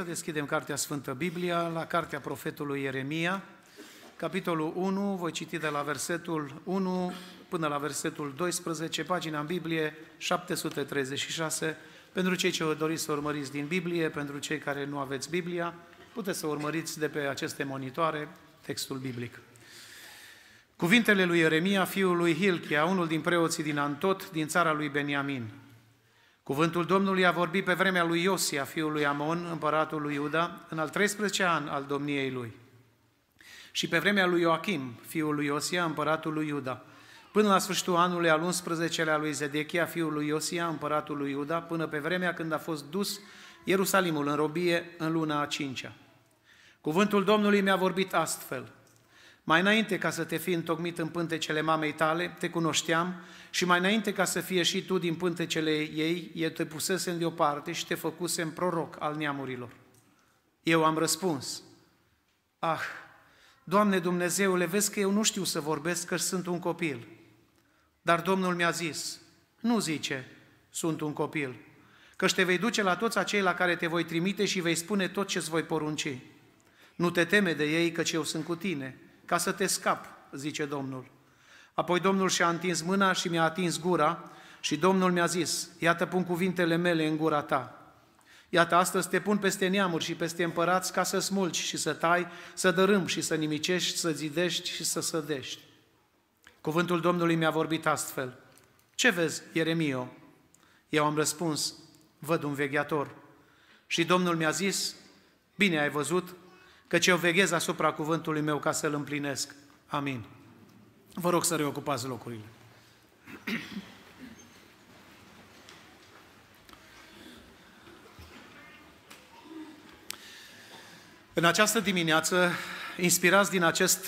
Să deschidem Cartea Sfântă Biblia la Cartea Profetului Ieremia, capitolul 1, voi citi de la versetul 1 până la versetul 12, pagina în Biblie 736, pentru cei ce doriți să urmăriți din Biblie, pentru cei care nu aveți Biblia, puteți să urmăriți de pe aceste monitoare textul biblic. Cuvintele lui Ieremia, fiul lui Hilchia, unul din preoții din Antot, din țara lui Beniamin – Cuvântul Domnului a vorbit pe vremea lui Iosia, fiul lui Amon, împăratul lui Iuda, în al 13 an al domniei lui. Și pe vremea lui Joachim, fiul lui Iosia, împăratul lui Iuda, până la sfârșitul anului al 11-lea lui Zedechia, fiul lui Iosia, împăratul lui Iuda, până pe vremea când a fost dus Ierusalimul în robie în luna a cincea. Cuvântul Domnului mi-a vorbit astfel – mai înainte ca să te fi întocmit în pântecele mamei tale, te cunoșteam și mai înainte ca să fie și tu din pântecele ei, eu te pusesem deoparte și te făcusem proroc al neamurilor. Eu am răspuns, ah, Doamne Dumnezeule, vezi că eu nu știu să vorbesc, că sunt un copil. Dar Domnul mi-a zis, nu zice, sunt un copil, că te vei duce la toți acei la care te voi trimite și vei spune tot ce-ți voi porunci. Nu te teme de ei, căci eu sunt cu tine ca să te scap, zice Domnul. Apoi Domnul și-a întins mâna și mi-a atins gura și Domnul mi-a zis, iată pun cuvintele mele în gura ta. Iată, astăzi te pun peste neamuri și peste împărați ca să smulci și să tai, să dărâm și să nimicești, să zidești și să sădești. Cuvântul Domnului mi-a vorbit astfel. Ce vezi, Ieremio? Eu am răspuns, văd un vegheator. Și Domnul mi-a zis, bine ai văzut, căci eu veghez asupra cuvântului meu ca să-l împlinesc. Amin. Vă rog să reocupați locurile. În această dimineață, inspirați din acest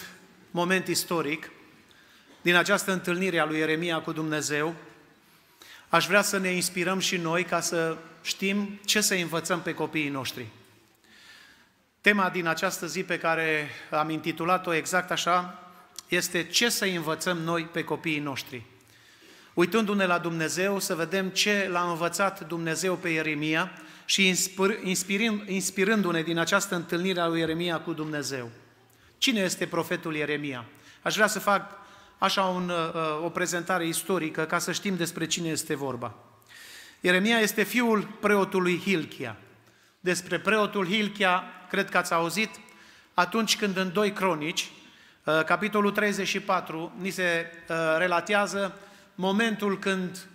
moment istoric, din această întâlnire a lui Ieremia cu Dumnezeu, aș vrea să ne inspirăm și noi ca să știm ce să învățăm pe copiii noștri. Tema din această zi pe care am intitulat-o exact așa este ce să învățăm noi pe copiii noștri. Uitându-ne la Dumnezeu, să vedem ce l-a învățat Dumnezeu pe Ieremia și inspirându-ne din această întâlnire a lui Ieremia cu Dumnezeu. Cine este profetul Ieremia? Aș vrea să fac așa un, uh, uh, o prezentare istorică ca să știm despre cine este vorba. Ieremia este fiul preotului Hilchia. Despre preotul Hilchia cred că ați auzit, atunci când în 2 Cronici, uh, capitolul 34, ni se uh, relatează momentul când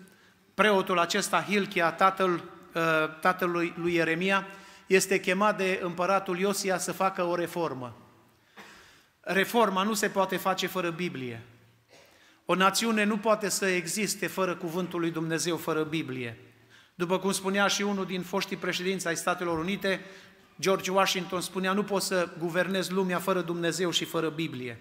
preotul acesta, Hilchia, tatăl, uh, tatălui lui Ieremia, este chemat de împăratul Iosia să facă o reformă. Reforma nu se poate face fără Biblie. O națiune nu poate să existe fără cuvântul lui Dumnezeu, fără Biblie. După cum spunea și unul din foștii președinți ai Statelor Unite, George Washington spunea, nu poți să guvernezi lumea fără Dumnezeu și fără Biblie.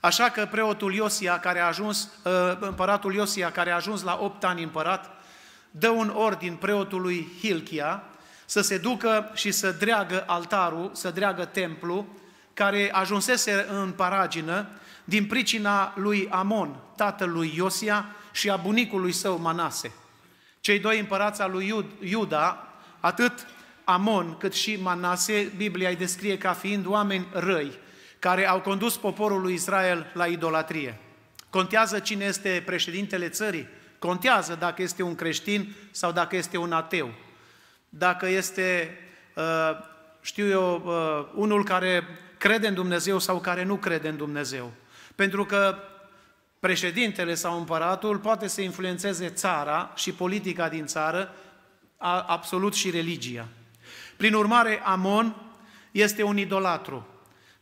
Așa că preotul Iosia, care a ajuns, uh, împăratul Iosia, care a ajuns la 8 ani împărat, dă un ordin preotului Hilchia să se ducă și să dreagă altarul, să dreagă templu, care ajunsese în paragină din pricina lui Amon, tatălui Iosia și a bunicului său Manase. Cei doi împărați al lui Iuda, atât Amon, cât și Manase, Biblia îi descrie ca fiind oameni răi, care au condus poporul lui Israel la idolatrie. Contează cine este președintele țării? Contează dacă este un creștin sau dacă este un ateu. Dacă este, uh, știu eu, uh, unul care crede în Dumnezeu sau care nu crede în Dumnezeu. Pentru că președintele sau împăratul poate să influențeze țara și politica din țară, absolut și religia. Prin urmare, Amon este un idolatru.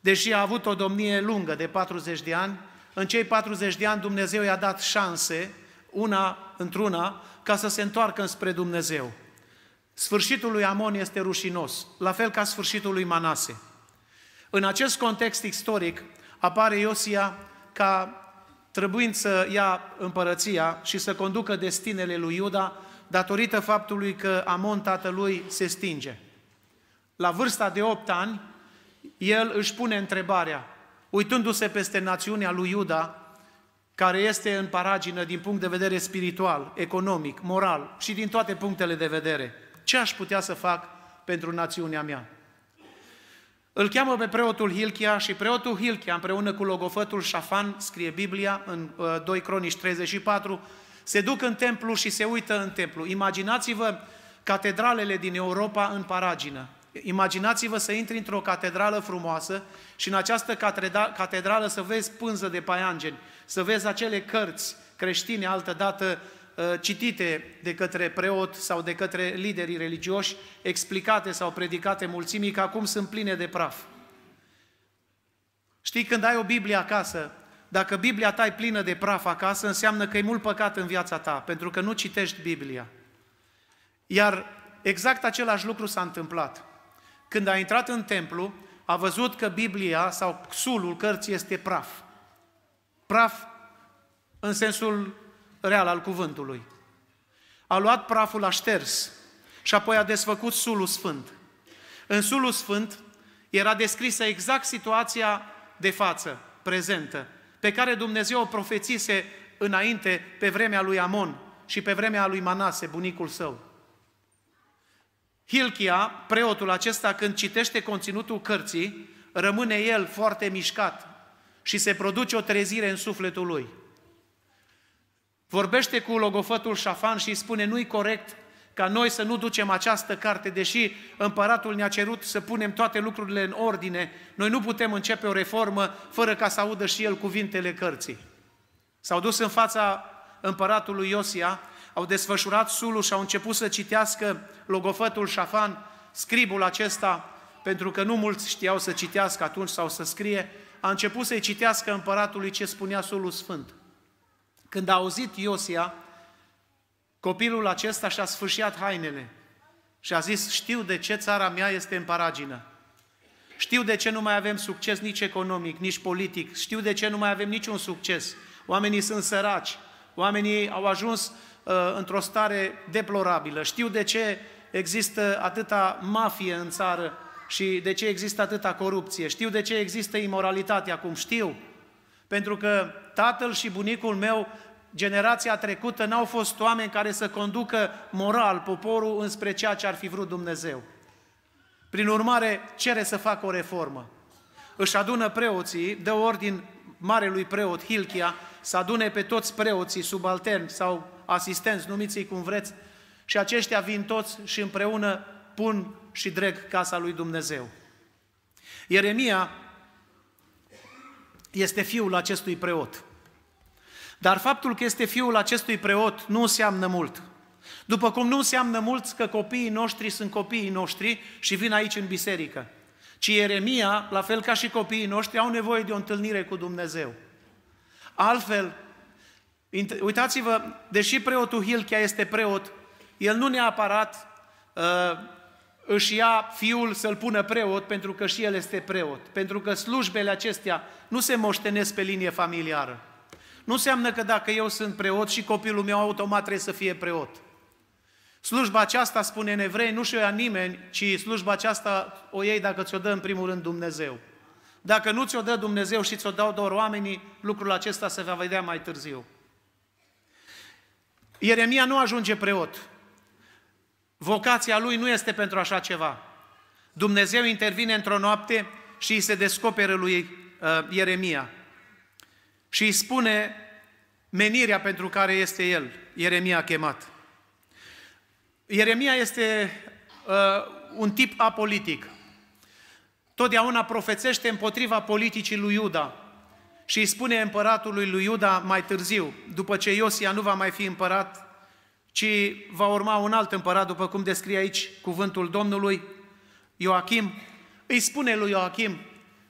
Deși a avut o domnie lungă de 40 de ani, în cei 40 de ani Dumnezeu i-a dat șanse, una într-una, ca să se întoarcă spre Dumnezeu. Sfârșitul lui Amon este rușinos, la fel ca sfârșitul lui Manase. În acest context istoric apare Iosia ca trebuind să ia împărăția și să conducă destinele lui Iuda datorită faptului că Amon tatălui se stinge la vârsta de 8 ani, el își pune întrebarea, uitându-se peste națiunea lui Iuda, care este în paragină din punct de vedere spiritual, economic, moral și din toate punctele de vedere. Ce aș putea să fac pentru națiunea mea? Îl cheamă pe preotul Hilchia și preotul Hilchia împreună cu logofătul Șafan, scrie Biblia în 2 Cronici 34, se duc în templu și se uită în templu. Imaginați-vă catedralele din Europa în paragină. Imaginați-vă să intri într-o catedrală frumoasă și în această catedrală să vezi pânză de paiangeni, să vezi acele cărți creștine altădată uh, citite de către preot sau de către liderii religioși, explicate sau predicate mulțimii, că acum sunt pline de praf. Știi, când ai o Biblie acasă, dacă Biblia ta e plină de praf acasă, înseamnă că e mult păcat în viața ta, pentru că nu citești Biblia. Iar exact același lucru s-a întâmplat când a intrat în templu, a văzut că Biblia sau sulul cărții este praf. Praf în sensul real al cuvântului. A luat praful, a șters și apoi a desfăcut sulul sfânt. În sulul sfânt era descrisă exact situația de față, prezentă, pe care Dumnezeu o profețise înainte, pe vremea lui Amon și pe vremea lui Manase, bunicul său. Hilchia, preotul acesta, când citește conținutul cărții, rămâne el foarte mișcat și se produce o trezire în sufletul lui. Vorbește cu logofătul Șafan și îi spune, nu-i corect ca noi să nu ducem această carte, deși împăratul ne-a cerut să punem toate lucrurile în ordine, noi nu putem începe o reformă fără ca să audă și el cuvintele cărții. S-au dus în fața împăratului Iosia au desfășurat sulul și au început să citească logofătul Șafan, scribul acesta, pentru că nu mulți știau să citească atunci sau să scrie, a început să-i citească împăratului ce spunea sulul sfânt. Când a auzit Iosia, copilul acesta și-a sfârșiat hainele și a zis, știu de ce țara mea este în paragină. Știu de ce nu mai avem succes nici economic, nici politic. Știu de ce nu mai avem niciun succes. Oamenii sunt săraci. Oamenii au ajuns Uh, într-o stare deplorabilă. Știu de ce există atâta mafie în țară și de ce există atâta corupție. Știu de ce există imoralitate acum, știu. Pentru că tatăl și bunicul meu, generația trecută, n-au fost oameni care să conducă moral poporul înspre ceea ce ar fi vrut Dumnezeu. Prin urmare, cere să facă o reformă. Își adună preoții, dă ordin marelui preot Hilchia să adune pe toți preoții subalterni sau asistenți, numiți-i cum vreți, și aceștia vin toți și împreună pun și dreg casa lui Dumnezeu. Ieremia este fiul acestui preot. Dar faptul că este fiul acestui preot nu înseamnă mult. După cum nu înseamnă mult că copiii noștri sunt copiii noștri și vin aici în biserică. Ci Ieremia, la fel ca și copiii noștri, au nevoie de o întâlnire cu Dumnezeu. Altfel, Uitați-vă, deși preotul Hilchia este preot, el nu neapărat uh, își ia fiul să-l pună preot pentru că și el este preot, pentru că slujbele acestea nu se moștenesc pe linie familiară. Nu înseamnă că dacă eu sunt preot și copilul meu automat trebuie să fie preot. Slujba aceasta, spune în evrei, nu și-o ia nimeni, ci slujba aceasta o iei dacă ți-o dă în primul rând Dumnezeu. Dacă nu ți-o dă Dumnezeu și ți-o dau doar oamenii, lucrul acesta se va vedea mai târziu. Ieremia nu ajunge preot. Vocația lui nu este pentru așa ceva. Dumnezeu intervine într-o noapte și îi se descoperă lui uh, Ieremia. Și îi spune menirea pentru care este el, Ieremia chemat. Ieremia este uh, un tip apolitic. Totdeauna profețește împotriva politicii lui Iuda, și îi spune împăratului lui Iuda mai târziu, după ce Iosia nu va mai fi împărat, ci va urma un alt împărat, după cum descrie aici cuvântul Domnului, Ioachim, îi spune lui Ioachim,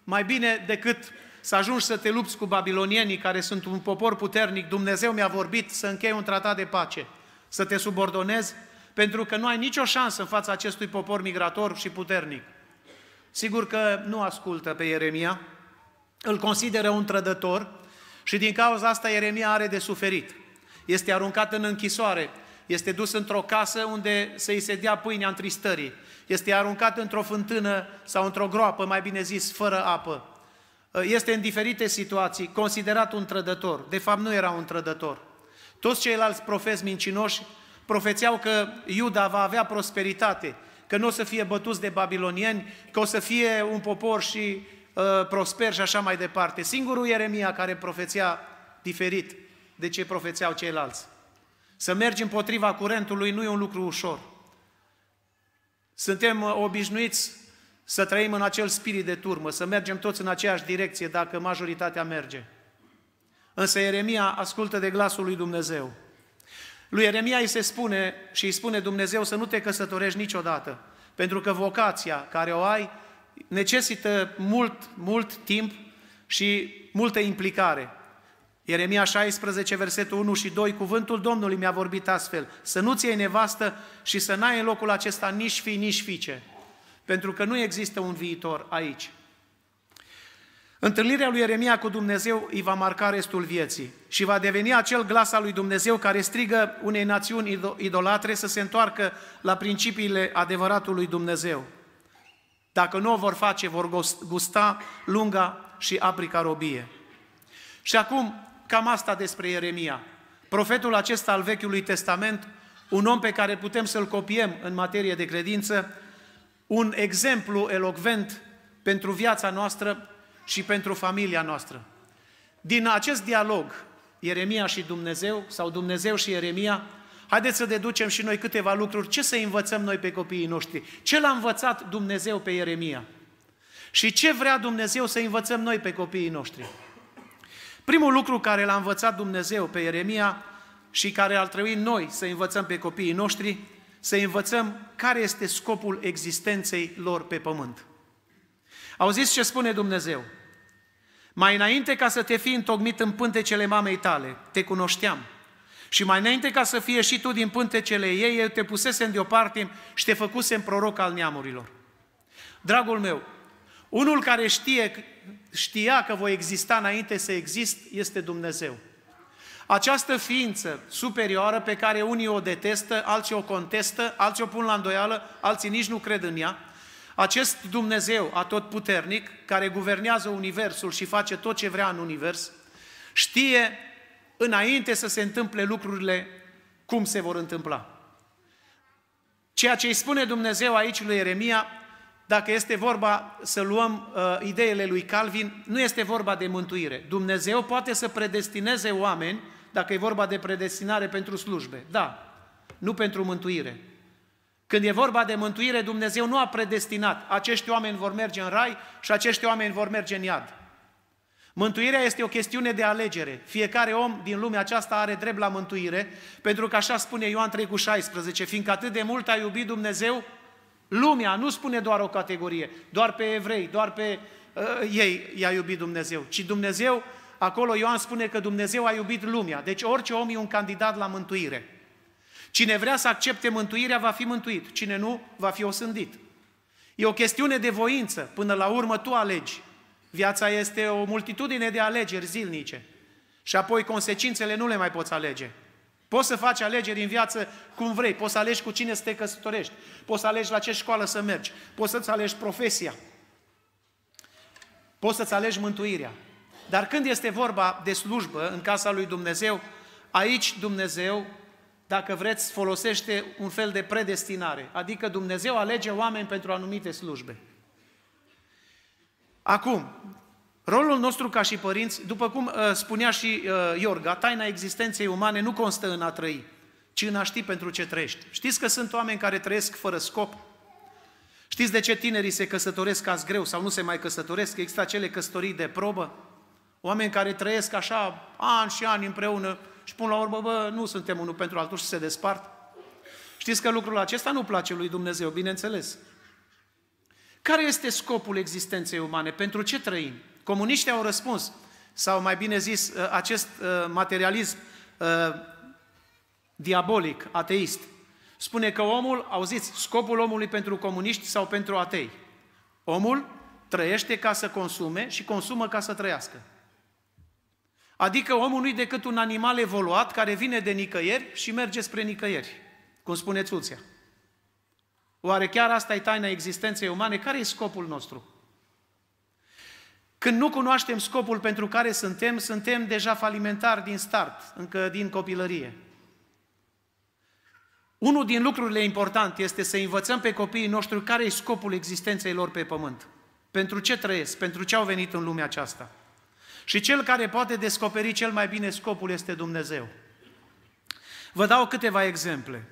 mai bine decât să ajungi să te lupți cu babilonienii care sunt un popor puternic, Dumnezeu mi-a vorbit să închei un tratat de pace, să te subordonezi, pentru că nu ai nicio șansă în fața acestui popor migrator și puternic. Sigur că nu ascultă pe Ieremia, îl consideră un trădător și din cauza asta Ieremia are de suferit. Este aruncat în închisoare, este dus într-o casă unde să-i se dea pâinea întristării, este aruncat într-o fântână sau într-o groapă, mai bine zis, fără apă. Este în diferite situații considerat un trădător. De fapt, nu era un trădător. Toți ceilalți profeți mincinoși profețeau că Iuda va avea prosperitate, că nu o să fie bătuți de babilonieni, că o să fie un popor și Uh, prosper și așa mai departe. Singurul Ieremia care profeția diferit de ce profețeau ceilalți. Să mergi împotriva curentului nu e un lucru ușor. Suntem uh, obișnuiți să trăim în acel spirit de turmă, să mergem toți în aceeași direcție dacă majoritatea merge. Însă Ieremia ascultă de glasul lui Dumnezeu. Lui Ieremia îi se spune și îi spune Dumnezeu să nu te căsătorești niciodată, pentru că vocația care o ai necesită mult, mult timp și multă implicare. Ieremia 16, versetul 1 și 2, cuvântul Domnului mi-a vorbit astfel, să nu-ți nevastă și să n-ai în locul acesta nici fi, nici fiice, pentru că nu există un viitor aici. Întâlnirea lui Ieremia cu Dumnezeu îi va marca restul vieții și va deveni acel glas al lui Dumnezeu care strigă unei națiuni idolatre să se întoarcă la principiile adevăratului Dumnezeu. Dacă nu o vor face, vor gusta lunga și aprica robie. Și acum, cam asta despre Ieremia. Profetul acesta al Vechiului Testament, un om pe care putem să-l copiem în materie de credință, un exemplu elocvent pentru viața noastră și pentru familia noastră. Din acest dialog, Ieremia și Dumnezeu, sau Dumnezeu și Ieremia, Haideți să deducem și noi câteva lucruri. Ce să învățăm noi pe copiii noștri? Ce l-a învățat Dumnezeu pe Ieremia? Și ce vrea Dumnezeu să învățăm noi pe copiii noștri? Primul lucru care l-a învățat Dumnezeu pe Ieremia și care ar trebui noi să învățăm pe copiii noștri, să învățăm care este scopul existenței lor pe pământ. Auziți ce spune Dumnezeu? Mai înainte ca să te fi întocmit în pântecele mamei tale, te cunoșteam – și mai înainte ca să fie și tu din pântecele ei, eu te pusesem deoparte și te făcusem proroc al neamurilor. Dragul meu, unul care știe, știa că voi exista înainte să exist este Dumnezeu. Această ființă superioară pe care unii o detestă, alții o contestă, alții o pun la îndoială, alții nici nu cred în ea, acest Dumnezeu atotputernic, care guvernează Universul și face tot ce vrea în Univers, știe înainte să se întâmple lucrurile cum se vor întâmpla. Ceea ce îi spune Dumnezeu aici lui Ieremia, dacă este vorba să luăm uh, ideile lui Calvin, nu este vorba de mântuire. Dumnezeu poate să predestineze oameni, dacă e vorba de predestinare pentru slujbe, da, nu pentru mântuire. Când e vorba de mântuire, Dumnezeu nu a predestinat. Acești oameni vor merge în rai și acești oameni vor merge în iad. Mântuirea este o chestiune de alegere. Fiecare om din lumea aceasta are drept la mântuire, pentru că așa spune Ioan 3 cu 16, fiindcă atât de mult a iubit Dumnezeu lumea, nu spune doar o categorie, doar pe evrei, doar pe uh, ei i-a iubit Dumnezeu, ci Dumnezeu, acolo Ioan spune că Dumnezeu a iubit lumea, deci orice om e un candidat la mântuire. Cine vrea să accepte mântuirea va fi mântuit, cine nu va fi osândit. E o chestiune de voință, până la urmă tu alegi. Viața este o multitudine de alegeri zilnice. Și apoi consecințele nu le mai poți alege. Poți să faci alegeri în viață cum vrei, poți să alegi cu cine să te căsătorești, poți să alegi la ce școală să mergi, poți să-ți alegi profesia, poți să-ți alegi mântuirea. Dar când este vorba de slujbă în casa lui Dumnezeu, aici Dumnezeu, dacă vreți, folosește un fel de predestinare. Adică Dumnezeu alege oameni pentru anumite slujbe. Acum, rolul nostru ca și părinți, după cum uh, spunea și uh, Iorga, taina existenței umane nu constă în a trăi, ci în a ști pentru ce trăiești. Știți că sunt oameni care trăiesc fără scop? Știți de ce tinerii se căsătoresc azi greu sau nu se mai căsătoresc? Există acele căsătorii de probă? Oameni care trăiesc așa ani și ani împreună și până la urmă, bă, nu suntem unul pentru altul și se despart. Știți că lucrul acesta nu place lui Dumnezeu, bineînțeles. Care este scopul existenței umane? Pentru ce trăim? Comuniștii au răspuns, sau mai bine zis, uh, acest uh, materialism uh, diabolic, ateist, spune că omul, auziți, scopul omului pentru comuniști sau pentru atei. Omul trăiește ca să consume și consumă ca să trăiască. Adică omul nu-i decât un animal evoluat care vine de nicăieri și merge spre nicăieri, cum spune Țuția. Oare chiar asta e taina existenței umane? Care e scopul nostru? Când nu cunoaștem scopul pentru care suntem, suntem deja falimentari din start, încă din copilărie. Unul din lucrurile importante este să învățăm pe copiii noștri care e scopul existenței lor pe pământ. Pentru ce trăiesc, pentru ce au venit în lumea aceasta. Și cel care poate descoperi cel mai bine scopul este Dumnezeu. Vă dau câteva exemple.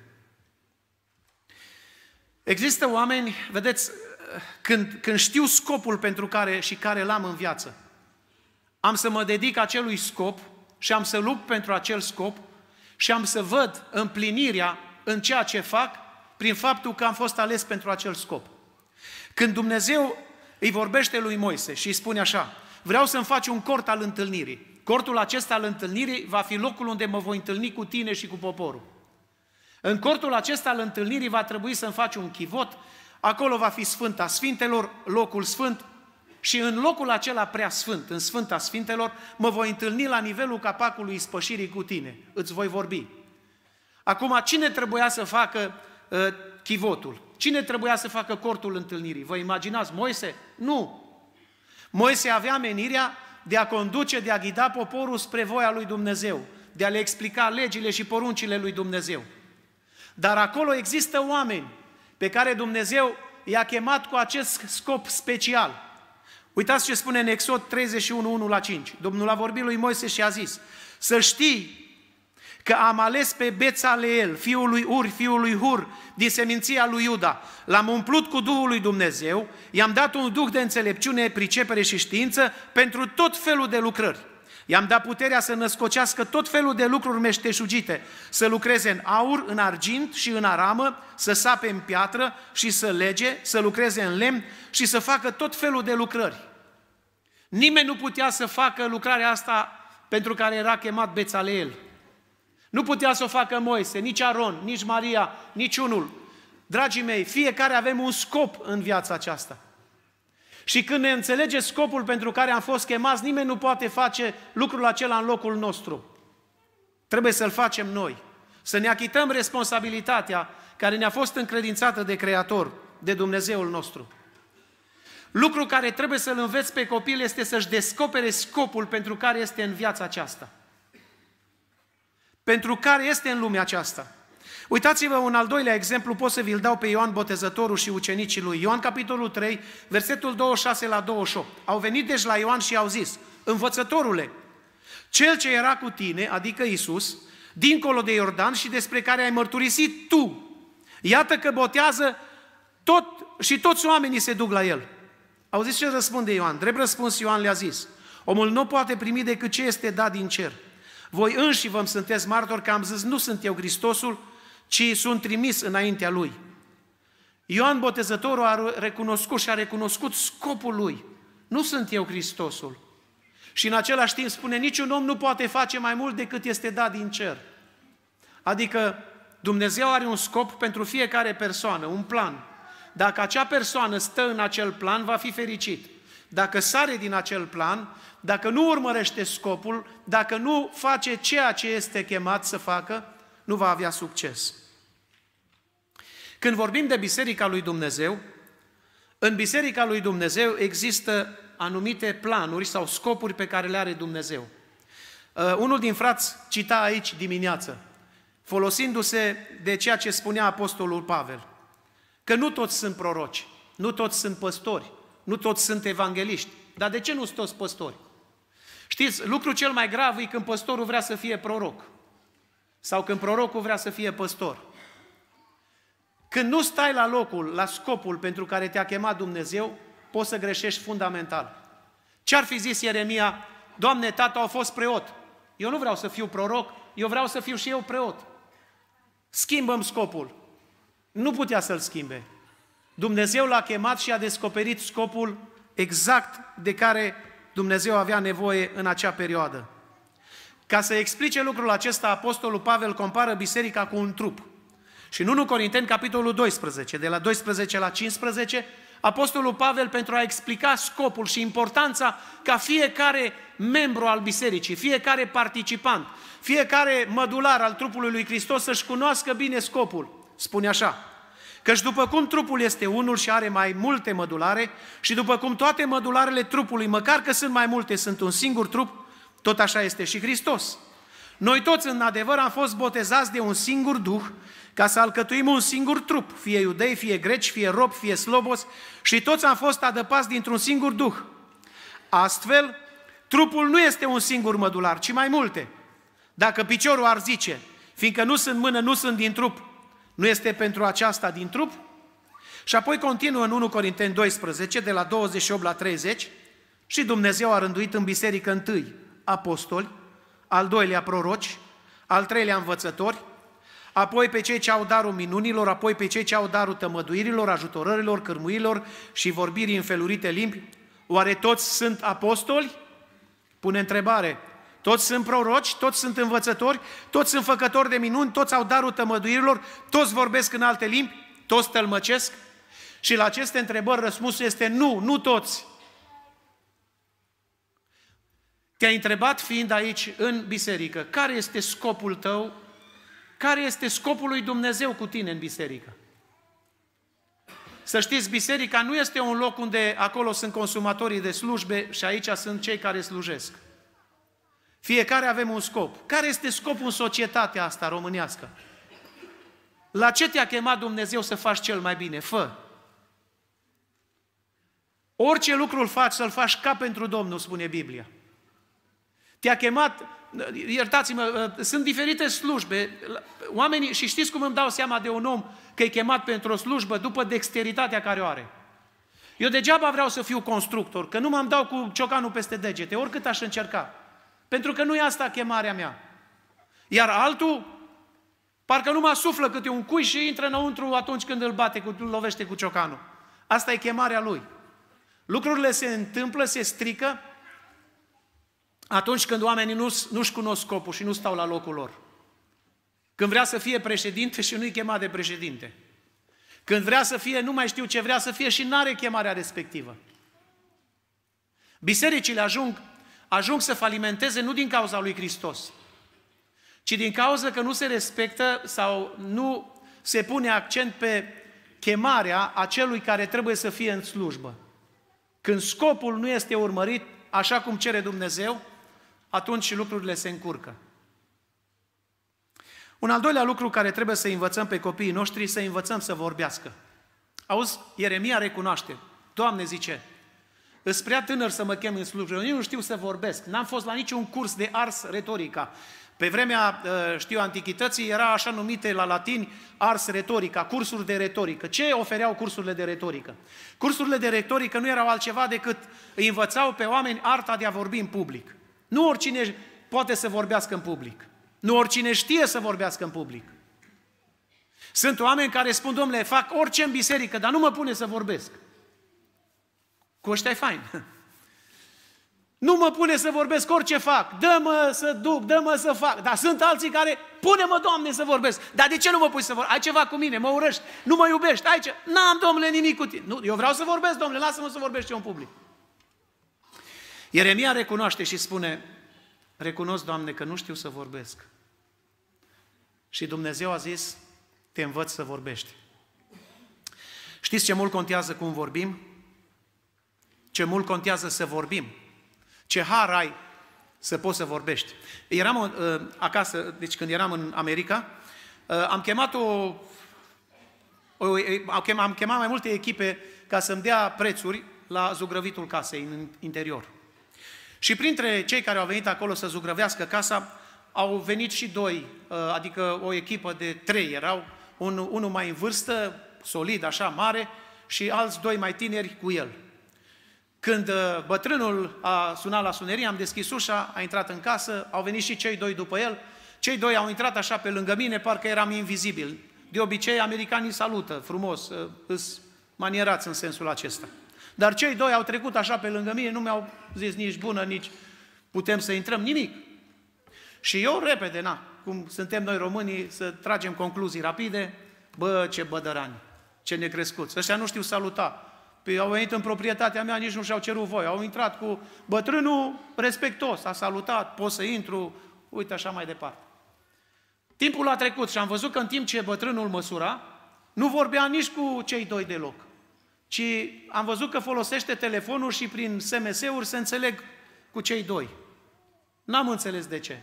Există oameni, vedeți, când, când știu scopul pentru care și care l-am în viață, am să mă dedic acelui scop și am să lupt pentru acel scop și am să văd împlinirea în ceea ce fac prin faptul că am fost ales pentru acel scop. Când Dumnezeu îi vorbește lui Moise și îi spune așa, vreau să-mi faci un cort al întâlnirii. Cortul acesta al întâlnirii va fi locul unde mă voi întâlni cu tine și cu poporul. În cortul acesta al întâlnirii va trebui să-mi faci un chivot, acolo va fi Sfânta Sfintelor, locul Sfânt, și în locul acela prea sfânt, în Sfânta Sfintelor, mă voi întâlni la nivelul capacului ispășirii cu tine. Îți voi vorbi. Acum, cine trebuia să facă uh, chivotul? Cine trebuia să facă cortul întâlnirii? Vă imaginați, Moise? Nu! Moise avea menirea de a conduce, de a ghida poporul spre voia lui Dumnezeu, de a le explica legile și poruncile lui Dumnezeu. Dar acolo există oameni pe care Dumnezeu i-a chemat cu acest scop special. Uitați ce spune în Exod 31, 1 la 5. Domnul a vorbit lui Moise și a zis, să știi că am ales pe Bețaleel, fiul lui Ur, fiul lui Hur, din seminția lui Iuda. L-am umplut cu Duhul lui Dumnezeu, i-am dat un duh de înțelepciune, pricepere și știință pentru tot felul de lucrări I-am dat puterea să născocească tot felul de lucruri meșteșugite, să lucreze în aur, în argint și în aramă, să sape în piatră și să lege, să lucreze în lemn și să facă tot felul de lucrări. Nimeni nu putea să facă lucrarea asta pentru care era chemat Bețaleel. Nu putea să o facă Moise, nici Aron, nici Maria, nici unul. Dragii mei, fiecare avem un scop în viața aceasta. Și când ne înțelege scopul pentru care am fost chemați, nimeni nu poate face lucrul acela în locul nostru. Trebuie să-l facem noi. Să ne achităm responsabilitatea care ne-a fost încredințată de Creator, de Dumnezeul nostru. Lucru care trebuie să-l înveți pe copil este să-și descopere scopul pentru care este în viața aceasta. Pentru care este în lumea aceasta. Uitați-vă un al doilea exemplu, pot să vi-l dau pe Ioan Botezătorul și ucenicii lui. Ioan capitolul 3, versetul 26 la 28. Au venit deci la Ioan și au zis, învățătorule, cel ce era cu tine, adică Isus, dincolo de Iordan și despre care ai mărturisit tu, iată că botează tot, și toți oamenii se duc la el. Au zis ce răspunde Ioan? Drept răspuns Ioan le-a zis, omul nu poate primi decât ce este dat din cer. Voi înși vă sunteți martori că am zis, nu sunt eu Hristosul, ci sunt trimis înaintea lui. Ioan Botezătorul a recunoscut și a recunoscut scopul lui. Nu sunt eu Hristosul. Și în același timp spune, niciun om nu poate face mai mult decât este dat din cer. Adică Dumnezeu are un scop pentru fiecare persoană, un plan. Dacă acea persoană stă în acel plan, va fi fericit. Dacă sare din acel plan, dacă nu urmărește scopul, dacă nu face ceea ce este chemat să facă, nu va avea succes. Când vorbim de Biserica lui Dumnezeu, în Biserica lui Dumnezeu există anumite planuri sau scopuri pe care le are Dumnezeu. Uh, unul din frați cita aici dimineață, folosindu-se de ceea ce spunea Apostolul Pavel, că nu toți sunt proroci, nu toți sunt păstori, nu toți sunt evangeliști. Dar de ce nu sunt toți păstori? Știți, lucrul cel mai grav e când păstorul vrea să fie proroc. Sau când prorocul vrea să fie păstor. Când nu stai la locul, la scopul pentru care te-a chemat Dumnezeu, poți să greșești fundamental. Ce ar fi zis Ieremia? Doamne, tata a fost preot. Eu nu vreau să fiu proroc, eu vreau să fiu și eu preot. Schimbăm scopul. Nu putea să-l schimbe. Dumnezeu l-a chemat și a descoperit scopul exact de care Dumnezeu avea nevoie în acea perioadă. Ca să explice lucrul acesta, Apostolul Pavel compară biserica cu un trup. Și în 1 Corinteni, capitolul 12, de la 12 la 15, Apostolul Pavel, pentru a explica scopul și importanța ca fiecare membru al bisericii, fiecare participant, fiecare mădular al trupului lui Hristos să-și cunoască bine scopul, spune așa, Căci după cum trupul este unul și are mai multe mădulare, și după cum toate mădularele trupului, măcar că sunt mai multe, sunt un singur trup, tot așa este și Hristos. Noi toți, în adevăr, am fost botezați de un singur Duh, ca să alcătuim un singur trup, fie iudei, fie greci, fie rob, fie slobos, și toți am fost adăpați dintr-un singur Duh. Astfel, trupul nu este un singur mădular, ci mai multe. Dacă piciorul ar zice, fiindcă nu sunt mână, nu sunt din trup, nu este pentru aceasta din trup? Și apoi continuă în 1 Corinteni 12, de la 28 la 30, și Dumnezeu a rânduit în biserică întâi apostoli, al doilea proroci, al treilea învățători, apoi pe cei ce au darul minunilor, apoi pe cei ce au darul tămăduirilor, ajutorărilor, cărmuirilor și vorbirii în felurite limbi. Oare toți sunt apostoli? Pune întrebare. Toți sunt proroci, toți sunt învățători, toți sunt făcători de minuni, toți au darul tămăduirilor, toți vorbesc în alte limbi, toți tălmăcesc? Și la aceste întrebări răspunsul este nu, nu toți. te a întrebat fiind aici în biserică, care este scopul tău, care este scopul lui Dumnezeu cu tine în biserică? Să știți, biserica nu este un loc unde acolo sunt consumatorii de slujbe și aici sunt cei care slujesc. Fiecare avem un scop. Care este scopul în societatea asta românească? La ce te-a chemat Dumnezeu să faci cel mai bine? Fă! Orice lucru îl faci, să-l faci ca pentru Domnul, spune Biblia. Te-a chemat, iertați-mă, uh, sunt diferite slujbe. Oamenii, și știți cum îmi dau seama de un om că e chemat pentru o slujbă după dexteritatea care o are. Eu degeaba vreau să fiu constructor, că nu mă dau cu ciocanul peste degete, oricât aș încerca. Pentru că nu e asta chemarea mea. Iar altul, parcă nu mă suflă câte un cui și intră înăuntru atunci când îl bate, cu, îl lovește cu ciocanul. Asta e chemarea lui. Lucrurile se întâmplă, se strică, atunci când oamenii nu, nu-și cunosc scopul și nu stau la locul lor. Când vrea să fie președinte și nu-i chema de președinte. Când vrea să fie, nu mai știu ce vrea să fie și nu are chemarea respectivă. Bisericile ajung, ajung să falimenteze nu din cauza lui Hristos, ci din cauza că nu se respectă sau nu se pune accent pe chemarea acelui care trebuie să fie în slujbă. Când scopul nu este urmărit așa cum cere Dumnezeu, atunci și lucrurile se încurcă. Un al doilea lucru care trebuie să învățăm pe copiii noștri, să învățăm să vorbească. Auzi, Ieremia recunoaște. Doamne zice, îți prea tânăr să mă chem în slujbă, eu nu știu să vorbesc, n-am fost la niciun curs de ars retorica. Pe vremea, ă, știu, antichității era așa numite la latin ars retorica, cursuri de retorică. Ce ofereau cursurile de retorică? Cursurile de retorică nu erau altceva decât îi învățau pe oameni arta de a vorbi în public. Nu oricine poate să vorbească în public. Nu oricine știe să vorbească în public. Sunt oameni care spun, domnule, fac orice în biserică, dar nu mă pune să vorbesc. Cu ăștia e fain. Nu mă pune să vorbesc orice fac. Dă-mă să duc, dă-mă să fac. Dar sunt alții care, pune-mă, Doamne, să vorbesc. Dar de ce nu mă pui să vorbesc? Ai ceva cu mine, mă urăști, nu mă iubești, ai ce? N-am, Doamne, nimic cu tine. Nu, eu vreau să vorbesc, Doamne, lasă-mă să vorbesc eu în public. Ieremia recunoaște și spune, recunosc, Doamne, că nu știu să vorbesc. Și Dumnezeu a zis, te învăț să vorbești. Știți ce mult contează cum vorbim? Ce mult contează să vorbim? Ce har ai să poți să vorbești? Eram uh, acasă, deci când eram în America, uh, am chemat o o, am chemat mai multe echipe ca să-mi dea prețuri la zugrăvitul casei în interior. Și printre cei care au venit acolo să zugrăvească casa, au venit și doi, uh, adică o echipă de trei erau, un, unul mai în vârstă, solid, așa, mare, și alți doi mai tineri cu el. Când uh, bătrânul a sunat la sunerie, am deschis ușa, a intrat în casă, au venit și cei doi după el. Cei doi au intrat așa pe lângă mine, parcă eram invizibil. De obicei, americanii salută frumos, uh, îs manierați în sensul acesta. Dar cei doi au trecut așa pe lângă mine, nu mi-au zis nici bună, nici putem să intrăm, nimic. Și eu repede, na, cum suntem noi românii, să tragem concluzii rapide, bă, ce bădărani, ce necrescuți, ăștia nu știu saluta. Păi au venit în proprietatea mea, nici nu și-au cerut voi. Au intrat cu bătrânul respectos, a salutat, pot să intru, uite așa mai departe. Timpul a trecut și am văzut că în timp ce bătrânul măsura, nu vorbea nici cu cei doi deloc ci am văzut că folosește telefonul și prin SMS-uri se înțeleg cu cei doi. N-am înțeles de ce.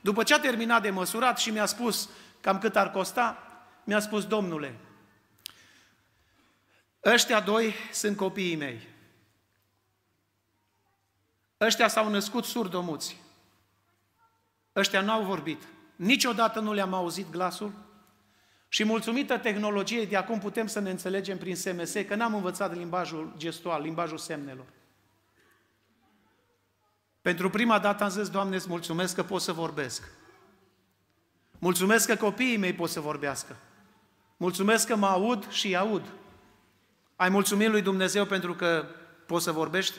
După ce a terminat de măsurat și mi-a spus cam cât ar costa, mi-a spus, domnule, ăștia doi sunt copiii mei. Ăștia s-au născut surdomuți. Ăștia n-au vorbit. Niciodată nu le-am auzit glasul, și mulțumită tehnologiei de acum putem să ne înțelegem prin SMS, că n-am învățat limbajul gestual, limbajul semnelor. Pentru prima dată am zis, Doamne, îți mulțumesc că pot să vorbesc. Mulțumesc că copiii mei pot să vorbească. Mulțumesc că mă aud și aud. Ai mulțumit lui Dumnezeu pentru că poți să vorbești?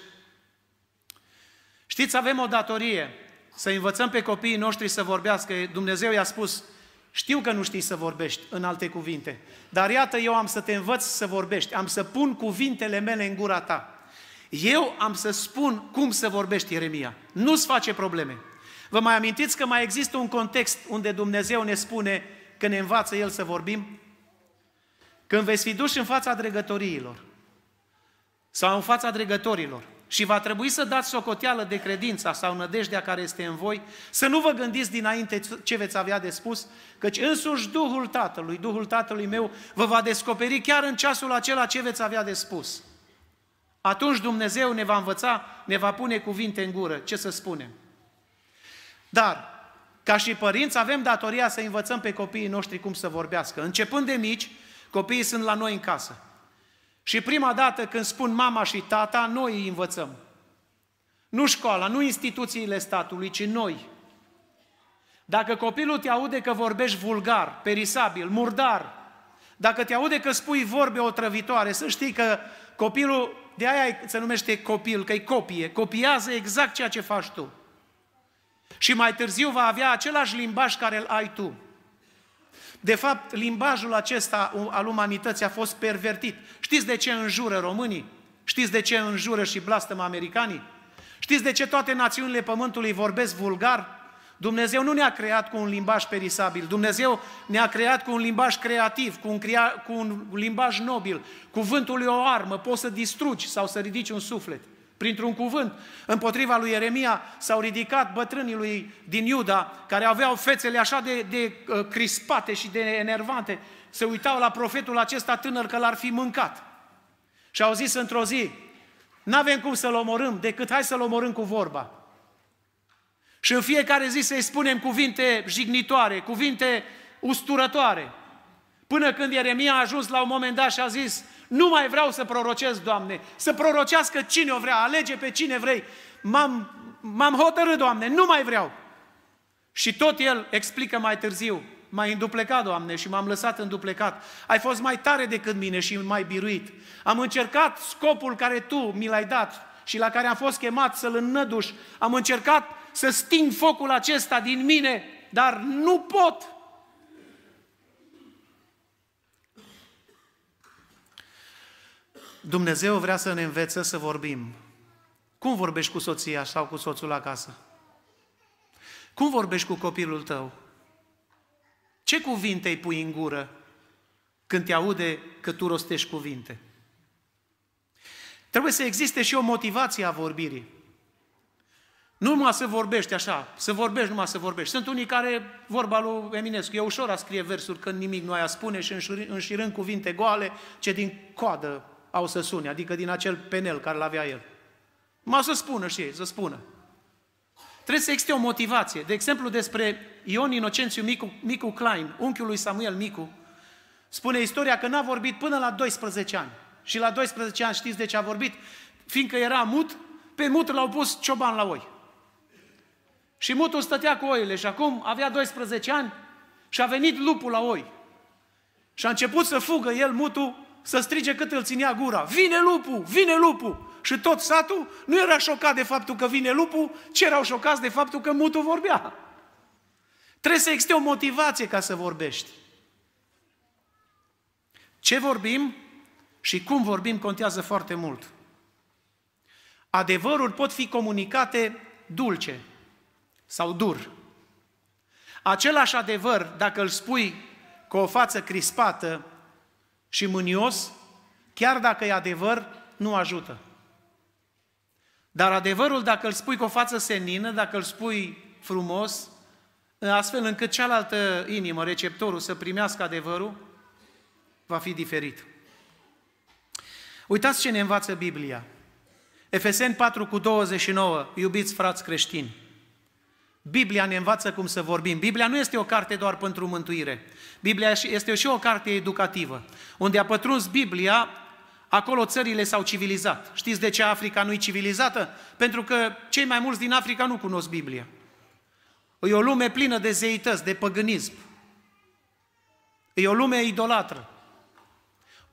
Știți, avem o datorie să învățăm pe copiii noștri să vorbească. Dumnezeu i-a spus, știu că nu știi să vorbești, în alte cuvinte, dar iată, eu am să te învăț să vorbești, am să pun cuvintele mele în gura ta. Eu am să spun cum să vorbești, Ieremia. Nu-ți face probleme. Vă mai amintiți că mai există un context unde Dumnezeu ne spune că ne învață El să vorbim? Când veți fi duși în fața dregătoriilor sau în fața dregătorilor, și va trebui să dați socoteală de credința sau nădejdea care este în voi, să nu vă gândiți dinainte ce veți avea de spus, căci însuși Duhul Tatălui, Duhul Tatălui meu, vă va descoperi chiar în ceasul acela ce veți avea de spus. Atunci Dumnezeu ne va învăța, ne va pune cuvinte în gură, ce să spunem. Dar, ca și părinți, avem datoria să învățăm pe copiii noștri cum să vorbească. Începând de mici, copiii sunt la noi în casă. Și prima dată când spun mama și tata, noi îi învățăm. Nu școala, nu instituțiile statului, ci noi. Dacă copilul te aude că vorbești vulgar, perisabil, murdar, dacă te aude că spui vorbe otrăvitoare, să știi că copilul, de aia se numește copil, că-i copie, copiază exact ceea ce faci tu. Și mai târziu va avea același limbaj care îl ai tu. De fapt, limbajul acesta al umanității a fost pervertit. Știți de ce înjură românii? Știți de ce înjură și blastăm americanii? Știți de ce toate națiunile Pământului vorbesc vulgar? Dumnezeu nu ne-a creat cu un limbaj perisabil, Dumnezeu ne-a creat cu un limbaj creativ, cu un, crea- cu un limbaj nobil. Cuvântul e o armă, poți să distrugi sau să ridici un suflet printr-un cuvânt. Împotriva lui Ieremia s-au ridicat bătrânii lui din Iuda, care aveau fețele așa de, de uh, crispate și de enervante, se uitau la profetul acesta tânăr că l-ar fi mâncat. Și au zis într-o zi, nu avem cum să-l omorâm, decât hai să-l omorâm cu vorba. Și în fiecare zi să-i spunem cuvinte jignitoare, cuvinte usturătoare. Până când Ieremia a ajuns la un moment dat și a zis, nu mai vreau să prorocesc, Doamne, să prorocească cine o vrea, alege pe cine vrei. M-am, m-am hotărât, Doamne, nu mai vreau. Și tot el explică mai târziu, m-ai înduplecat, Doamne, și m-am lăsat înduplecat. Ai fost mai tare decât mine și mai biruit. Am încercat scopul care Tu mi l-ai dat și la care am fost chemat să-l înnăduș. Am încercat să sting focul acesta din mine, dar nu pot. Dumnezeu vrea să ne învețe să vorbim. Cum vorbești cu soția sau cu soțul acasă? Cum vorbești cu copilul tău? Ce cuvinte îi pui în gură când te aude că tu rostești cuvinte? Trebuie să existe și o motivație a vorbirii. Nu numai să vorbești așa, să vorbești numai să vorbești. Sunt unii care, vorba lui Eminescu, e ușor a scrie versuri când nimic nu ai spune și înșirând cuvinte goale, ce din coadă au să sune, adică din acel penel care l-avea el. Ma să spună și ei, să spună. Trebuie să existe o motivație. De exemplu, despre Ion Inocențiu Micu, Micu Klein, unchiul lui Samuel Micu, spune istoria că n-a vorbit până la 12 ani. Și la 12 ani știți de ce a vorbit? Fiindcă era mut, pe mut l-au pus cioban la oi. Și mutul stătea cu oile și acum avea 12 ani și a venit lupul la oi. Și a început să fugă el, mutul, să strige cât îl ținea gura. Vine lupul! Vine lupul! Și tot satul nu era șocat de faptul că vine lupul, ci erau șocați de faptul că mutul vorbea. Trebuie să existe o motivație ca să vorbești. Ce vorbim și cum vorbim contează foarte mult. Adevărul pot fi comunicate dulce sau dur. Același adevăr, dacă îl spui cu o față crispată, și mânios, chiar dacă e adevăr, nu ajută. Dar adevărul, dacă îl spui cu o față senină, dacă îl spui frumos, astfel încât cealaltă inimă, receptorul, să primească adevărul, va fi diferit. Uitați ce ne învață Biblia. Efeseni 4 cu 29, iubiți frați creștini. Biblia ne învață cum să vorbim. Biblia nu este o carte doar pentru mântuire. Biblia este și o carte educativă. Unde a pătruns Biblia, acolo țările s-au civilizat. Știți de ce Africa nu e civilizată? Pentru că cei mai mulți din Africa nu cunosc Biblia. E o lume plină de zeități, de păgânism. E o lume idolatră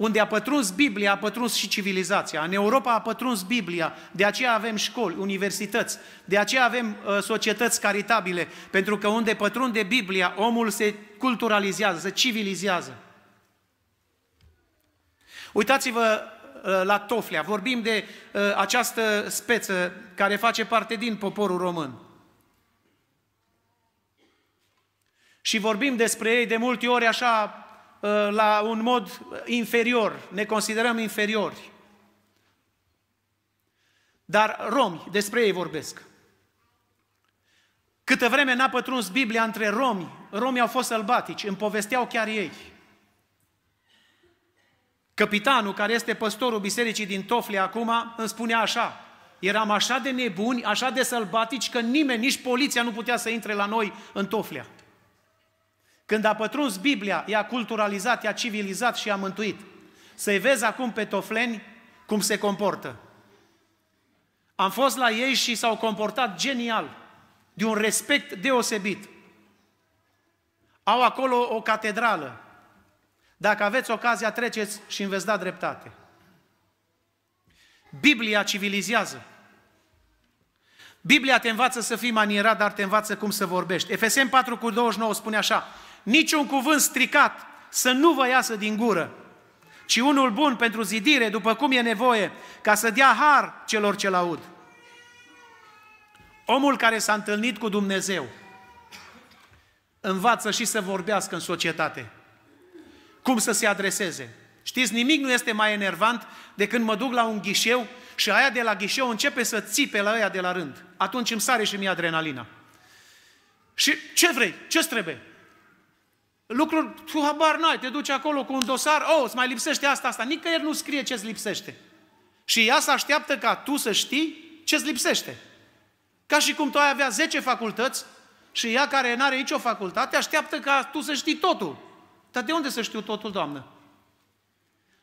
unde a pătruns Biblia, a pătruns și civilizația. În Europa a pătruns Biblia, de aceea avem școli, universități, de aceea avem uh, societăți caritabile, pentru că unde pătrunde Biblia, omul se culturalizează, se civilizează. Uitați-vă uh, la Toflea, vorbim de uh, această speță care face parte din poporul român. Și vorbim despre ei de multe ori așa Uh, la un mod inferior, ne considerăm inferiori. Dar romi, despre ei vorbesc. Câtă vreme n-a pătruns Biblia între romi, romii au fost sălbatici, îmi povesteau chiar ei. Capitanul, care este păstorul bisericii din tofli acum, îmi spunea așa, eram așa de nebuni, așa de sălbatici, că nimeni, nici poliția nu putea să intre la noi în Toflea. Când a pătruns Biblia, i-a culturalizat, i-a civilizat și i-a mântuit. Să-i vezi acum pe tofleni cum se comportă. Am fost la ei și s-au comportat genial, de un respect deosebit. Au acolo o catedrală. Dacă aveți ocazia, treceți și îmi veți da dreptate. Biblia civilizează. Biblia te învață să fii manierat, dar te învață cum să vorbești. Efesem 4 cu 29 spune așa, niciun cuvânt stricat să nu vă iasă din gură, ci unul bun pentru zidire, după cum e nevoie, ca să dea har celor ce-l aud. Omul care s-a întâlnit cu Dumnezeu învață și să vorbească în societate. Cum să se adreseze. Știți, nimic nu este mai enervant de când mă duc la un ghișeu și aia de la ghișeu începe să țipe la aia de la rând. Atunci îmi sare și mie adrenalina. Și ce vrei? ce trebuie? Lucruri, tu habar n-ai, te duci acolo cu un dosar, oh, îți mai lipsește asta, asta. Nicăieri nu scrie ce-ți lipsește. Și ea se așteaptă ca tu să știi ce-ți lipsește. Ca și cum tu ai avea 10 facultăți și ea care nu are nicio facultate așteaptă ca tu să știi totul. Dar de unde să știu totul, Doamnă?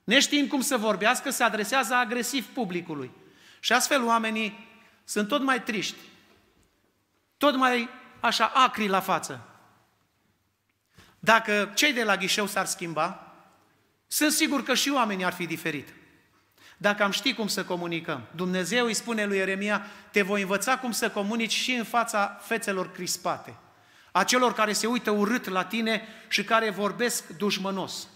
Neștiind cum să vorbească, se adresează agresiv publicului. Și astfel oamenii sunt tot mai triști, tot mai așa acri la față. Dacă cei de la ghișeu s-ar schimba, sunt sigur că și oamenii ar fi diferit. Dacă am ști cum să comunicăm, Dumnezeu îi spune lui Ieremia, te voi învăța cum să comunici și în fața fețelor crispate, a celor care se uită urât la tine și care vorbesc dușmănos.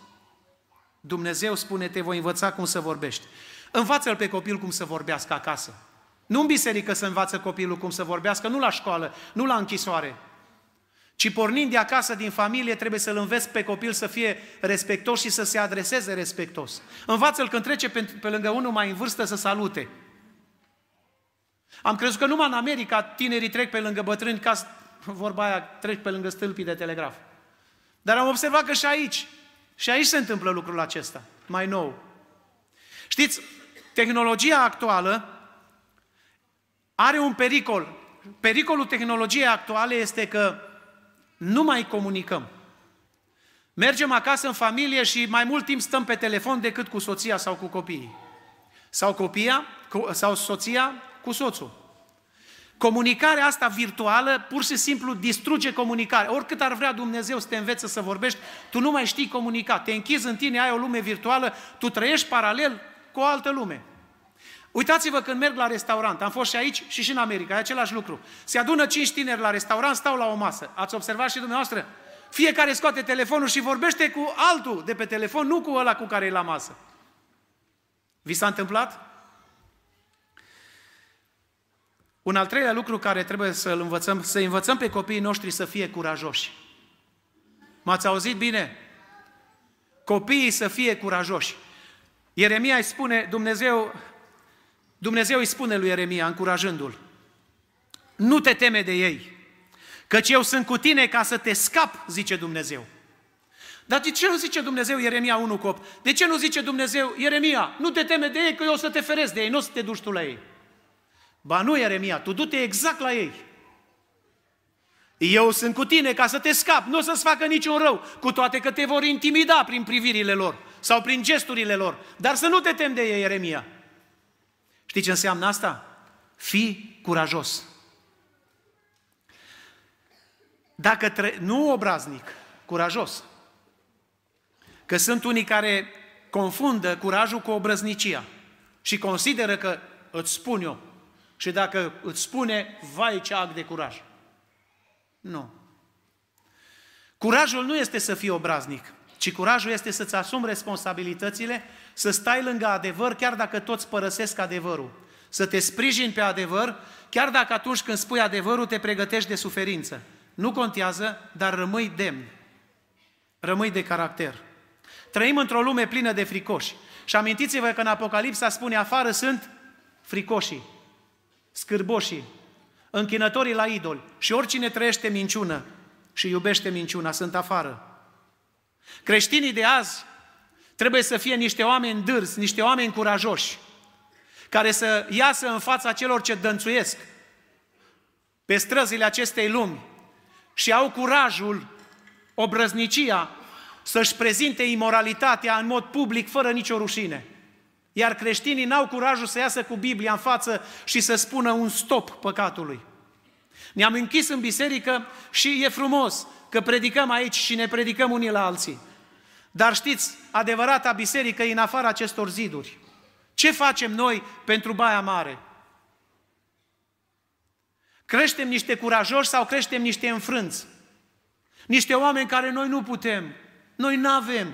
Dumnezeu spune, te voi învăța cum să vorbești. Învață-l pe copil cum să vorbească acasă. Nu în biserică să învață copilul cum să vorbească, nu la școală, nu la închisoare, ci pornind de acasă, din familie, trebuie să-l înveți pe copil să fie respectos și să se adreseze respectos. Învață-l când trece pe, pe lângă unul mai în vârstă să salute. Am crezut că numai în America tinerii trec pe lângă bătrâni ca vorba aia, trec pe lângă stâlpii de telegraf. Dar am observat că și aici, și aici se întâmplă lucrul acesta, mai nou. Știți, tehnologia actuală are un pericol. Pericolul tehnologiei actuale este că nu mai comunicăm. Mergem acasă în familie și mai mult timp stăm pe telefon decât cu soția sau cu copiii. Sau copia, cu, sau soția cu soțul. Comunicarea asta virtuală pur și simplu distruge comunicarea. Oricât ar vrea Dumnezeu să te învețe să vorbești, tu nu mai știi comunica. Te închizi în tine, ai o lume virtuală, tu trăiești paralel cu o altă lume. Uitați-vă când merg la restaurant, am fost și aici și și în America, e același lucru. Se adună cinci tineri la restaurant, stau la o masă. Ați observat și dumneavoastră? Fiecare scoate telefonul și vorbește cu altul de pe telefon, nu cu ăla cu care e la masă. Vi s-a întâmplat? Un al treilea lucru care trebuie să-l învățăm, să învățăm pe copiii noștri să fie curajoși. M-ați auzit bine? Copiii să fie curajoși. Ieremia îi spune, Dumnezeu Dumnezeu îi spune lui Ieremia, încurajându-l, nu te teme de ei, căci eu sunt cu tine ca să te scap, zice Dumnezeu. Dar de ce nu zice Dumnezeu Ieremia 1 cop? De ce nu zice Dumnezeu Ieremia, nu te teme de ei, că eu o să te feresc de ei, nu o să te duci tu la ei? Ba nu, Ieremia, tu du-te exact la ei. Eu sunt cu tine ca să te scap, nu o să-ți facă niciun rău, cu toate că te vor intimida prin privirile lor sau prin gesturile lor. Dar să nu te temi de ei, Ieremia, Știi ce înseamnă asta? Fii curajos. Dacă tre- nu obraznic, curajos. Că sunt unii care confundă curajul cu obrăznicia și consideră că îți spun eu. Și dacă îți spune, vai ce act de curaj. Nu. Curajul nu este să fii obraznic ci curajul este să-ți asumi responsabilitățile, să stai lângă adevăr, chiar dacă toți părăsesc adevărul. Să te sprijini pe adevăr, chiar dacă atunci când spui adevărul te pregătești de suferință. Nu contează, dar rămâi demn. Rămâi de caracter. Trăim într-o lume plină de fricoși. Și amintiți-vă că în Apocalipsa spune, afară sunt fricoșii, scârboșii, închinătorii la idol și oricine trăiește minciună și iubește minciuna, sunt afară. Creștinii de azi trebuie să fie niște oameni dârzi, niște oameni curajoși, care să iasă în fața celor ce dănțuiesc pe străzile acestei lumi și au curajul, obrăznicia, să-și prezinte imoralitatea în mod public, fără nicio rușine. Iar creștinii n-au curajul să iasă cu Biblia în față și să spună un stop păcatului. Ne-am închis în biserică și e frumos că predicăm aici și ne predicăm unii la alții. Dar știți, adevărata biserică e în afara acestor ziduri. Ce facem noi pentru Baia Mare? Creștem niște curajoși sau creștem niște înfrânți? Niște oameni care noi nu putem, noi nu avem.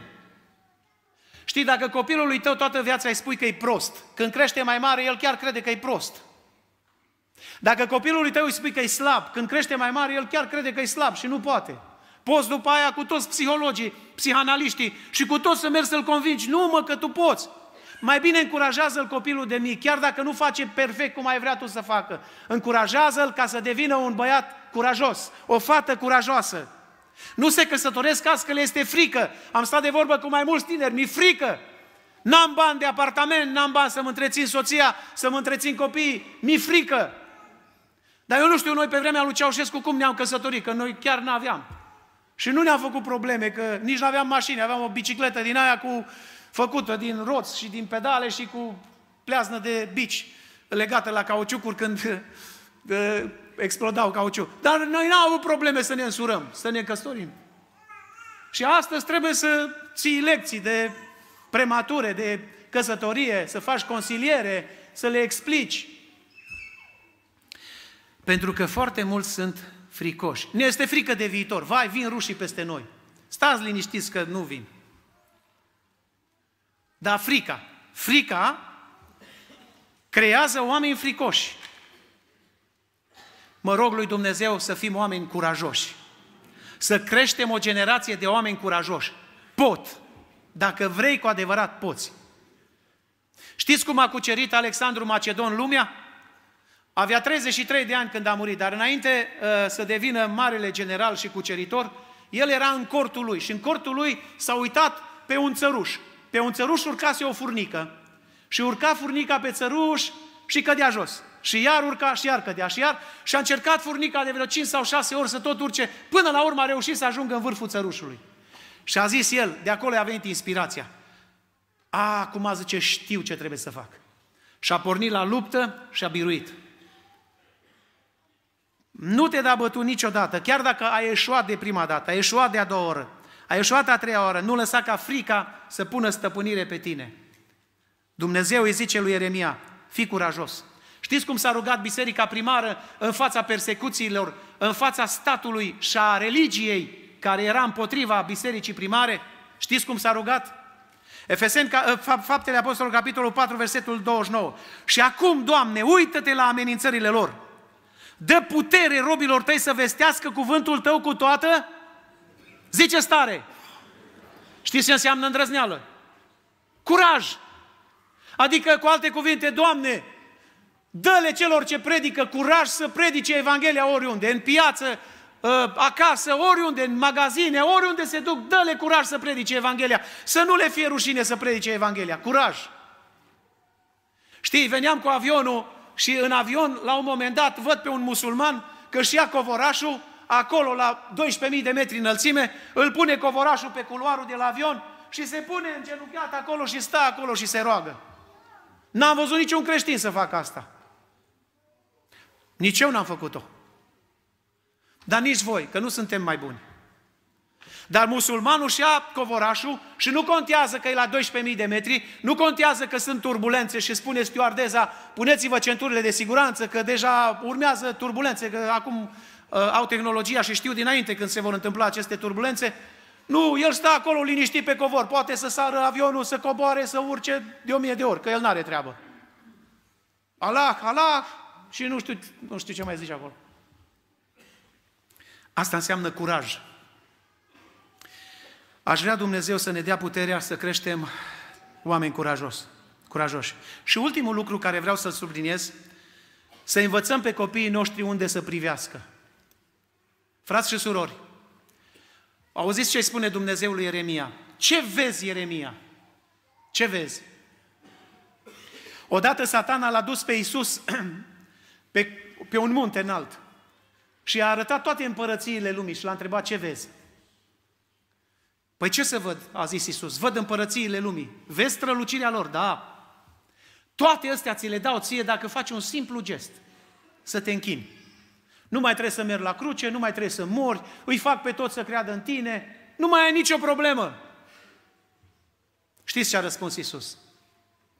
Știi, dacă copilului tău toată viața îi spui că e prost, când crește mai mare, el chiar crede că e prost. Dacă copilului tău îi spui că e slab, când crește mai mare, el chiar crede că e slab și nu poate. Poți după aia cu toți psihologii, psihanaliștii și cu toți să mergi să-l convingi. Nu mă, că tu poți. Mai bine încurajează-l copilul de mic, chiar dacă nu face perfect cum ai vrea tu să facă. Încurajează-l ca să devină un băiat curajos, o fată curajoasă. Nu se căsătoresc azi că le este frică. Am stat de vorbă cu mai mulți tineri, mi frică. N-am bani de apartament, n-am bani să-mi întrețin soția, să-mi întrețin copiii, mi frică. Dar eu nu știu noi pe vremea lui Ceaușescu cum ne-am căsătorit, că noi chiar n-aveam. Și nu ne-am făcut probleme, că nici n-aveam mașini, aveam o bicicletă din aia cu făcută din roți și din pedale și cu pleaznă de bici legată la cauciucuri când de, explodau cauciuc. Dar noi n-am avut probleme să ne însurăm, să ne căsătorim. Și astăzi trebuie să ții lecții de premature, de căsătorie, să faci consiliere, să le explici. Pentru că foarte mulți sunt fricoși. Ne este frică de viitor. Vai, vin rușii peste noi. Stați liniștiți că nu vin. Dar frica, frica creează oameni fricoși. Mă rog lui Dumnezeu să fim oameni curajoși. Să creștem o generație de oameni curajoși. Pot. Dacă vrei cu adevărat, poți. Știți cum a cucerit Alexandru Macedon lumea? Avea 33 de ani când a murit, dar înainte uh, să devină marele general și cuceritor, el era în cortul lui și în cortul lui s-a uitat pe un țăruș. Pe un țăruș urcase o furnică și urca furnica pe țăruș și cădea jos. Și iar urca, și iar cădea, și iar. Și a încercat furnica de vreo 5 sau 6 ori să tot urce, până la urmă a reușit să ajungă în vârful țărușului. Și a zis el, de acolo a venit inspirația. A, acum zice, știu ce trebuie să fac. Și a pornit la luptă și a biruit. Nu te da bătut niciodată, chiar dacă ai eșuat de prima dată, ai eșuat de a doua oră, ai eșuat a treia oră, nu lăsa ca frica să pună stăpânire pe tine. Dumnezeu îi zice lui Ieremia, fii curajos. Știți cum s-a rugat biserica primară în fața persecuțiilor, în fața statului și a religiei care era împotriva bisericii primare? Știți cum s-a rugat? Efeseni, eh, Faptele Apostolului, capitolul 4, versetul 29. Și acum, Doamne, uită-te la amenințările lor Dă putere robilor tăi să vestească cuvântul tău cu toată? Zice stare. Știți ce înseamnă îndrăzneală? Curaj. Adică, cu alte cuvinte, Doamne, dă-le celor ce predică curaj să predice Evanghelia oriunde, în piață, ă, acasă, oriunde, în magazine, oriunde se duc, dă-le curaj să predice Evanghelia. Să nu le fie rușine să predice Evanghelia. Curaj! Știi, veneam cu avionul și în avion, la un moment dat, văd pe un musulman că și ia covorașul, acolo la 12.000 de metri înălțime, îl pune covorașul pe culoarul de la avion și se pune în genunchiat acolo și stă acolo și se roagă. N-am văzut niciun creștin să facă asta. Nici eu n-am făcut-o. Dar nici voi, că nu suntem mai buni. Dar musulmanul și a covorașul și nu contează că e la 12.000 de metri, nu contează că sunt turbulențe și spune stewardeza, puneți-vă centurile de siguranță că deja urmează turbulențe, că acum uh, au tehnologia și știu dinainte când se vor întâmpla aceste turbulențe. Nu, el stă acolo liniștit pe covor, poate să sară avionul, să coboare, să urce de o mie de ori, că el n-are treabă. Allah, Allah, și nu știu, nu știu ce mai zice acolo. Asta înseamnă curaj. Aș vrea Dumnezeu să ne dea puterea să creștem oameni curajos, curajoși. Și ultimul lucru care vreau să-l subliniez, să învățăm pe copiii noștri unde să privească. Frați și surori, auziți ce spune Dumnezeu lui Ieremia? Ce vezi, Ieremia? Ce vezi? Odată satana l-a dus pe Iisus pe, pe un munte înalt și a arătat toate împărățiile lumii și l-a întrebat ce vezi. Păi ce să văd, a zis Isus, văd împărățiile lumii, vezi strălucirea lor, da. Toate astea ți le dau ție dacă faci un simplu gest, să te închini. Nu mai trebuie să mergi la cruce, nu mai trebuie să mori, îi fac pe toți să creadă în tine, nu mai ai nicio problemă. Știți ce a răspuns Isus?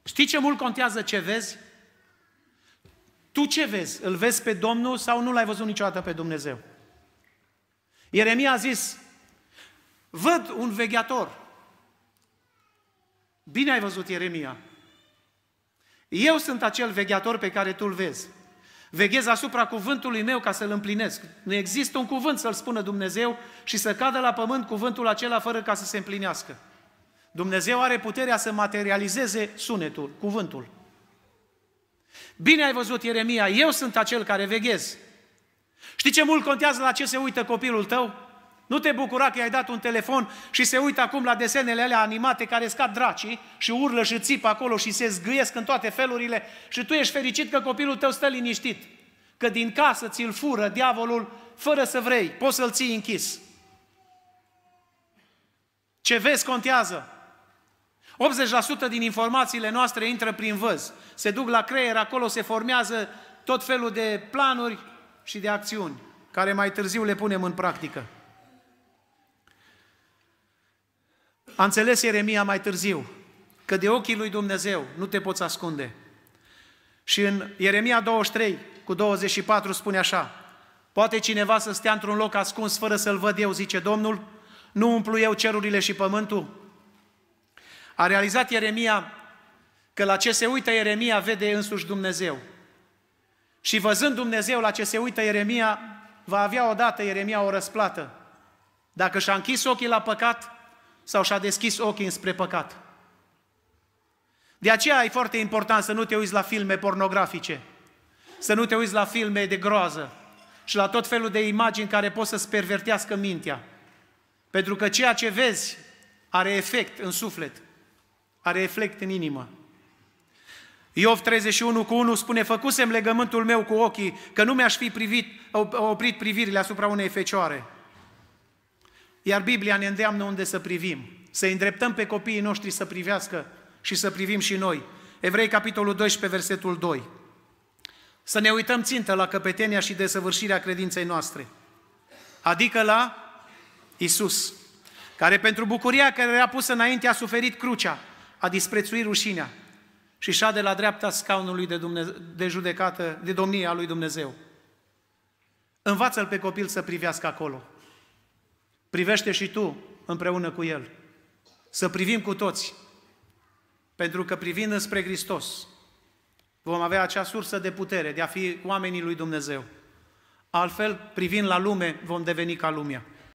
Știi ce mult contează ce vezi? Tu ce vezi? Îl vezi pe Domnul sau nu l-ai văzut niciodată pe Dumnezeu? Ieremia a zis, Văd un vegheator. Bine ai văzut, Ieremia. Eu sunt acel vegheator pe care tu l vezi. Veghez asupra cuvântului meu ca să-l împlinesc. Nu există un cuvânt să-l spună Dumnezeu și să cadă la pământ cuvântul acela fără ca să se împlinească. Dumnezeu are puterea să materializeze sunetul, cuvântul. Bine ai văzut, Ieremia, eu sunt acel care veghez. Știi ce mult contează la ce se uită copilul tău? Nu te bucura că i-ai dat un telefon și se uită acum la desenele alea animate care scad dracii și urlă și țipă acolo și se zgâiesc în toate felurile și tu ești fericit că copilul tău stă liniștit. Că din casă ți-l fură diavolul fără să vrei, poți să-l ții închis. Ce vezi contează. 80% din informațiile noastre intră prin văz. Se duc la creier, acolo se formează tot felul de planuri și de acțiuni, care mai târziu le punem în practică. A înțeles Ieremia mai târziu că de ochii lui Dumnezeu nu te poți ascunde. Și în Ieremia 23 cu 24 spune așa, Poate cineva să stea într-un loc ascuns fără să-l văd eu, zice Domnul? Nu umplu eu cerurile și pământul? A realizat Ieremia că la ce se uită Ieremia vede însuși Dumnezeu. Și văzând Dumnezeu la ce se uită Ieremia, va avea odată Ieremia o răsplată. Dacă și-a închis ochii la păcat, sau și-a deschis ochii spre păcat. De aceea e foarte important să nu te uiți la filme pornografice, să nu te uiți la filme de groază și la tot felul de imagini care pot să-ți pervertească mintea. Pentru că ceea ce vezi are efect în suflet, are efect în inimă. Iov 31 cu 1 spune, făcusem legământul meu cu ochii, că nu mi-aș fi privit, oprit privirile asupra unei fecioare. Iar Biblia ne îndeamnă unde să privim, să îndreptăm pe copiii noștri să privească și să privim și noi. Evrei, capitolul 12, versetul 2. Să ne uităm țintă la căpetenia și desăvârșirea credinței noastre, adică la Isus, care pentru bucuria care era pusă înainte a suferit crucea, a disprețuit rușinea și șa de la dreapta scaunului de, de judecată, de domnia lui Dumnezeu. Învață-l pe copil să privească acolo. Privește și tu împreună cu El. Să privim cu toți. Pentru că privind spre Hristos, vom avea acea sursă de putere de a fi oamenii lui Dumnezeu. Altfel, privind la lume, vom deveni ca lumea.